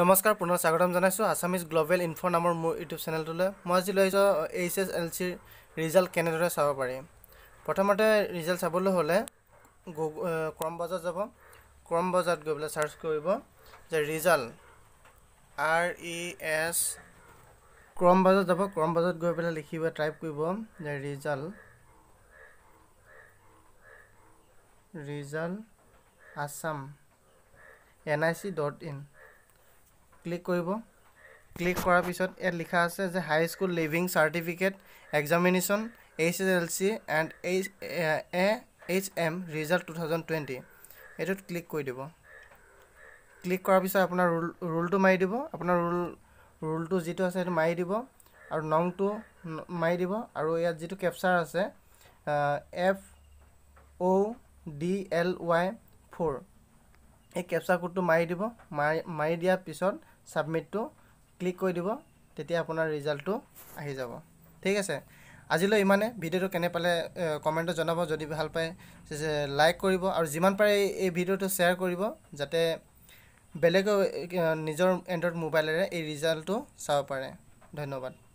নমস্কাৰ পুনৰ স্বাগতম জনাইছোঁ আছামিজ গ্ল'বেল ইনফ' নামৰ মোৰ ইউটিউব চেনেলটোলৈ মই আজি লৈ আহিছোঁ এইচ এছ এল চিৰ ৰিজাল্ট কেনেদৰে চাব পাৰি প্ৰথমতে ৰিজাল্ট চাবলৈ হ'লে গুগ ক্ৰম বজাৰ যাব ক্ৰম বজাৰত গৈ পেলাই চাৰ্চ কৰিব যে ৰিজাল্ট আৰ ই এছ ক্ৰম বজাৰ যাব ক্ৰম বজাৰত গৈ পেলাই লিখিব টাইপ কৰিব যে result result Assam N I C dot in click কৰিব ক্লিক কৰাৰ পিছত ইয়াত লিখা আছে যে high school leaving certificate examination H S L C and H A H M result two thousand twenty এইটোত ক্লিক কৰি দিব ক্লিক কৰাৰ পিছত আপোনাৰ ৰোল ৰোলটো মাৰি দিব আপোনাৰ ৰোল ৰোলটো যিটো আছে সেইটো মাৰি দিব আৰু নংটো মাৰি দিব আৰু ইয়াত যিটো কেপচাৰ আছে F O' D L Y four এই কেপচা কোডটো মাৰি দিব মাৰি মাৰি দিয়াৰ পিছত ছাবমিটটো ক্লিক কৰি দিব তেতিয়া আপোনাৰ ৰিজাল্টটো আহি যাব ঠিক আছে আজিলৈ ইমানে ভিডিঅ'টো কেনে পালে কমেণ্টত জনাব যদি ভাল পায় লাইক কৰিব আৰু যিমান পাৰে এই ভিডিঅ'টো শ্বেয়াৰ কৰিব যাতে বেলেগেও নিজৰ এণ্ড্ৰইড মোবাইলেৰে এই ৰিজাল্টটো চাব পাৰে ধন্যবাদ